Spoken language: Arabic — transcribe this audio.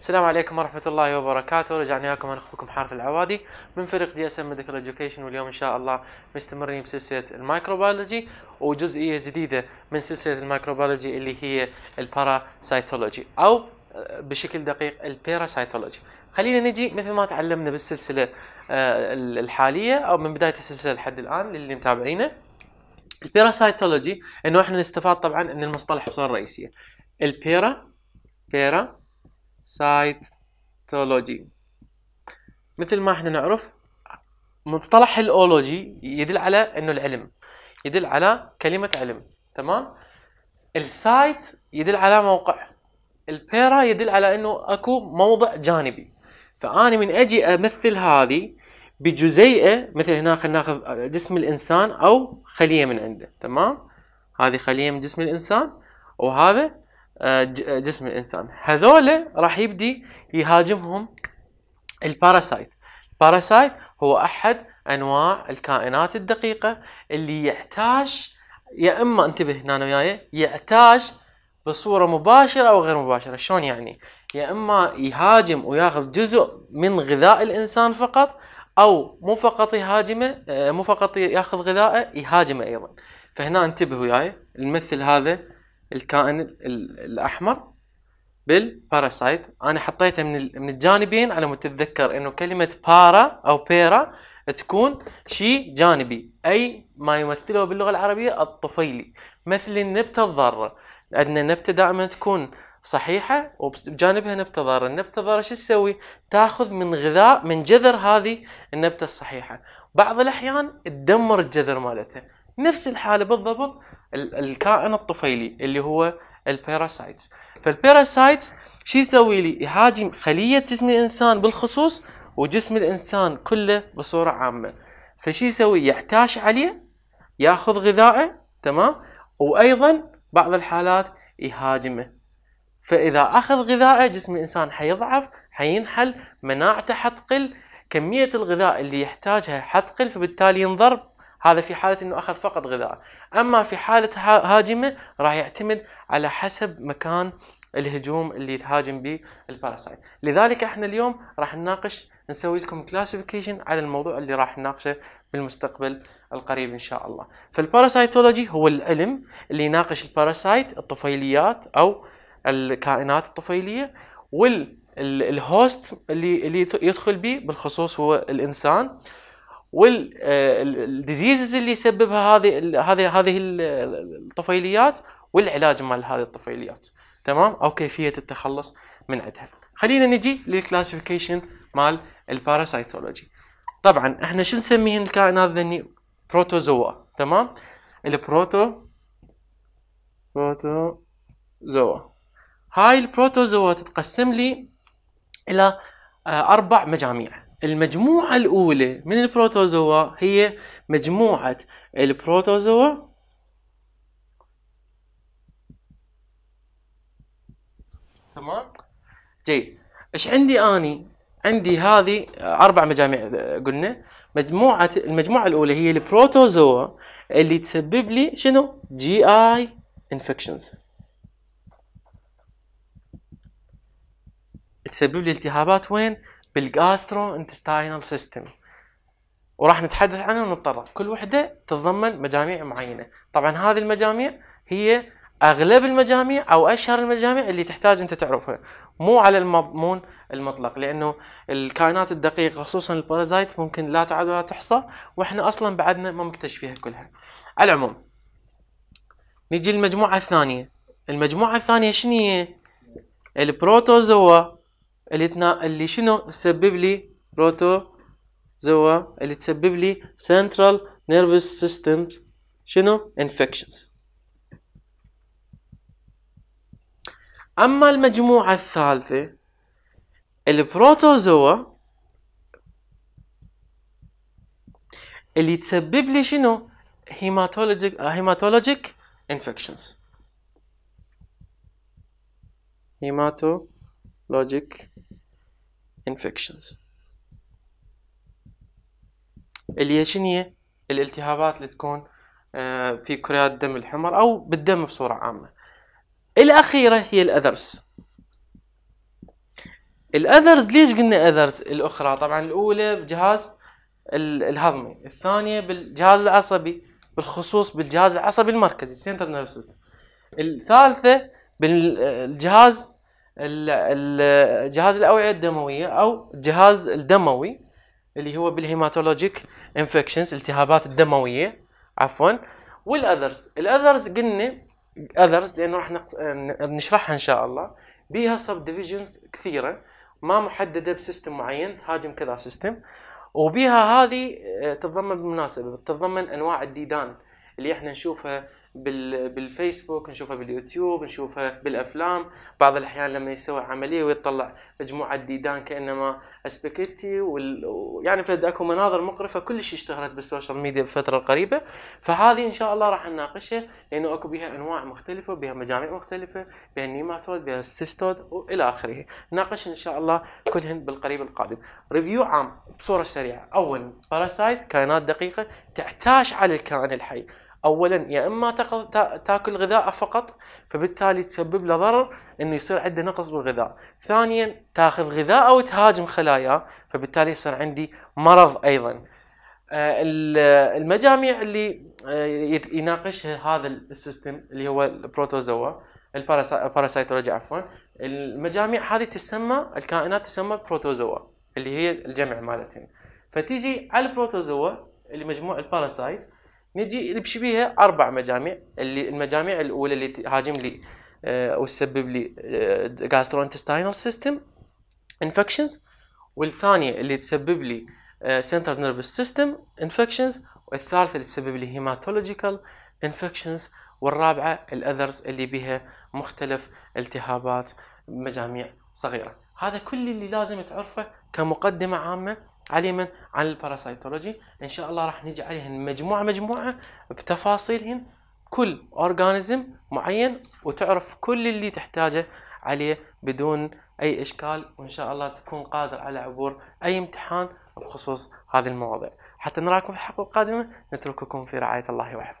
السلام عليكم ورحمة الله وبركاته، رجعنا لكم انا اخوكم حارث العوادي من فريق جي اس ام ميديكال اديوكيشن واليوم ان شاء الله مستمرين بسلسلة المايكروبيولوجي وجزئية جديدة من سلسلة المايكروبيولوجي اللي هي الباراسايتولوجي او بشكل دقيق الباراسايتولوجي. خلينا نجي مثل ما تعلمنا بالسلسلة آه، الحالية او من بداية السلسلة لحد الان للي متابعينه الباراسايتولوجي انه احنا نستفاد طبعا ان المصطلح بصورة رئيسية. البيرا بيرا سايتولوجي مثل ما احنا نعرف مصطلح الاولوجي يدل على انه العلم يدل على كلمه علم تمام السايت يدل على موقع البيرا يدل على انه اكو موضع جانبي فاني من اجي امثل هذه بجزيئه مثل هنا خلينا ناخذ جسم الانسان او خليه من عنده تمام هذه خليه من جسم الانسان وهذا آه، آه، جسم الانسان هذول راح يبدي يهاجمهم الباراسايت الباراسايت هو احد انواع الكائنات الدقيقه اللي يحتاج يا اما انتبه هنا وياي يحتاج بصوره مباشره او غير مباشره شلون يعني يا اما يهاجم وياخذ جزء من غذاء الانسان فقط او مو فقط يهاجمه آه، مو فقط ياخذ غذائه يهاجمه ايضا فهنا انتبه وياي المثل هذا الكائن الاحمر بالباراسايت انا حطيتها من من الجانبين على ما تتذكر انه كلمه بارا او بيرا تكون شيء جانبي اي ما يمثله باللغه العربيه الطفيلي مثل النبته الضاره لان النبته دائما تكون صحيحه وبجانبها نبته ضاره، النبته الضاره شو تسوي؟ تاخذ من غذاء من جذر هذه النبته الصحيحه، بعض الاحيان تدمر الجذر مالتها، نفس الحاله بالضبط الكائن الطفيلي اللي هو الباراسايتس فالباراسايتس شو يسوي لي يهاجم خليه جسم الانسان بالخصوص وجسم الانسان كله بصوره عامه فشي يسوي يحتاش عليه ياخذ غذائه تمام وايضا بعض الحالات يهاجمه فاذا اخذ غذائه جسم الانسان حيضعف حينحل مناعته حتقل كميه الغذاء اللي يحتاجها حتقل فبالتالي ينضرب هذا في حالة انه اخذ فقط غذاء اما في حالة هاجمه راح يعتمد على حسب مكان الهجوم اللي يتهاجم به الباراسايت لذلك احنا اليوم راح نناقش نسوي لكم كلاسيفيكيشن على الموضوع اللي راح نناقشه بالمستقبل القريب ان شاء الله فالباراسايتولوجي هو العلم اللي يناقش الباراسايت الطفيليات او الكائنات الطفيليه والهوست اللي اللي يدخل به بالخصوص هو الانسان والديزيزز آه، اللي يسببها هذه هذه هذه الطفيليات والعلاج مال هذه الطفيليات تمام او كيفيه التخلص من عندها خلينا نجي للكلاسيفيكيشن مال الباراسايتولوجي طبعا احنا شو نسميهن الكائنات ذني بروتوزوا تمام البروتو بروتوزوا هاي البروتوزوا تتقسم لي الى آه، اربع مجاميع المجموعة الأولى من البروتوزوا هي مجموعة البروتوزوا تمام جيد ايش عندي اني عندي هذه اربع مجاميع قلنا مجموعة المجموعة الأولى هي البروتوزوا اللي تسبب لي شنو؟ جي اي انفكشنز تسبب لي التهابات وين؟ بالجاسترو انتستاينال سيستم وراح نتحدث عنها ونتطرق كل وحده تتضمن مجاميع معينه طبعا هذه المجاميع هي اغلب المجاميع او اشهر المجاميع اللي تحتاج انت تعرفها مو على المضمون المطلق لانه الكائنات الدقيقه خصوصا البارازايت ممكن لا تعد ولا تحصى واحنا اصلا بعدنا ما مكتشفيها كلها على العموم نجي للمجموعه الثانيه المجموعه الثانيه شنو هي البروتوزوا اللي, تنا... اللي شنو تسبب لي بروتو زوا اللي تسبب لي سنترال نيرفس سيستم شنو انفكشنز اما المجموعه الثالثه البروتوزوا اللي تسبب لي شنو هيماتولوجيك هيماتولوجيك انفكشنز هيماتو logic infections اللي هي شنو هي الالتهابات اللي تكون آه، في كريات الدم الحمر او بالدم بصورة عامة الاخيرة هي الاذرس الاذرز ليش قلنا اذرز الاخرى طبعا الاولى بجهاز الهضمي الثانية بالجهاز العصبي بالخصوص بالجهاز العصبي المركزي سنتر نيرف سيستم الثالثة بالجهاز جهاز الاوعيه الدمويه او الجهاز الدموي اللي هو بالهيماتولوجيك انفكشنز التهابات الدمويه عفوا والاذرز الاذرز قلنا اذرز لانه راح نشرحها ان شاء الله بيها سب ديفيجنز كثيره ما محدده بسيستم معين تهاجم كذا سيستم وبيها هذه آه، تتضمن بالمناسبه تتضمن انواع الديدان اللي احنا نشوفها بالفيسبوك نشوفها باليوتيوب نشوفها بالافلام بعض الاحيان لما يسوي عمليه ويطلع مجموعه ديدان كانما اسباجيتي ويعني فد اكو مناظر مقرفه كلش اشتهرت بالسوشيال ميديا بفترة القريبه فهذه ان شاء الله راح نناقشها لانه اكو بها انواع مختلفه بها مجاميع مختلفه بها النيماتود بها السيستود والى اخره نناقش ان شاء الله كلهن بالقريب القادم ريفيو عام بصوره سريعه اولا باراسايت كائنات دقيقه تعتاش على الكائن الحي اولا يا اما تاكل غذاء فقط فبالتالي تسبب له ضرر انه يصير عنده نقص بالغذاء، ثانيا تاخذ غذاء او تهاجم خلاياه فبالتالي يصير عندي مرض ايضا. آه، المجاميع اللي آه، يناقشها هذا السيستم اللي هو البروتوزوا الباراسايتولوجي عفوا المجاميع هذه تسمى الكائنات تسمى بروتوزوا اللي هي الجمع مالتهم فتيجي على البروتوزوا اللي مجموع الباراسايت نجي نمشي بيها اربع مجاميع اللي المجاميع الاولى اللي تهاجم لي او آه، تسبب لي آه، gastrointestinal system infections والثانيه اللي تسبب لي آه، central nervous system infections والثالثه اللي تسبب لي hematological infections والرابعه الاذرز اللي بها مختلف التهابات مجاميع صغيره هذا كل اللي لازم تعرفه كمقدمه عامه على من؟ عن الباراسيتولوجي ان شاء الله راح نجي عليهن مجموعه مجموعه بتفاصيلهن كل اورجانيزم معين وتعرف كل اللي تحتاجه عليه بدون اي اشكال وان شاء الله تكون قادر على عبور اي امتحان بخصوص هذه المواضيع حتى نراكم في الحلقه القادمه نترككم في رعايه الله وحفظه